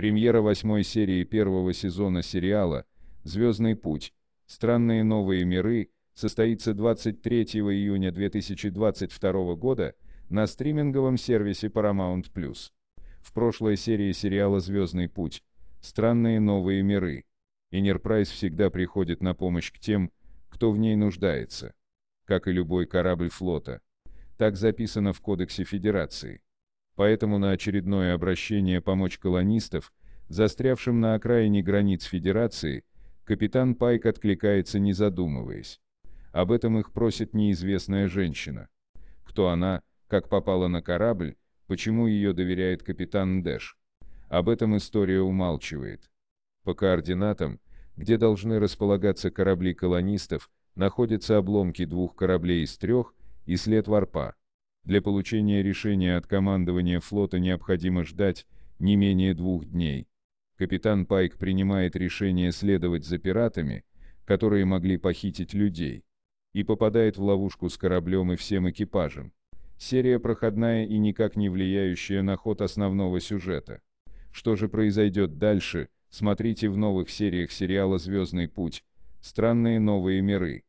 Премьера восьмой серии первого сезона сериала «Звездный путь. Странные новые миры» состоится 23 июня 2022 года на стриминговом сервисе Paramount+. В прошлой серии сериала «Звездный путь. Странные новые миры» Enterprise всегда приходит на помощь к тем, кто в ней нуждается, как и любой корабль флота. Так записано в Кодексе Федерации поэтому на очередное обращение помочь колонистов, застрявшим на окраине границ Федерации, капитан Пайк откликается не задумываясь. Об этом их просит неизвестная женщина. Кто она, как попала на корабль, почему ее доверяет капитан Дэш. Об этом история умалчивает. По координатам, где должны располагаться корабли колонистов, находятся обломки двух кораблей из трех и след варпа. Для получения решения от командования флота необходимо ждать не менее двух дней. Капитан Пайк принимает решение следовать за пиратами, которые могли похитить людей, и попадает в ловушку с кораблем и всем экипажем. Серия проходная и никак не влияющая на ход основного сюжета. Что же произойдет дальше, смотрите в новых сериях сериала «Звездный путь», «Странные новые миры».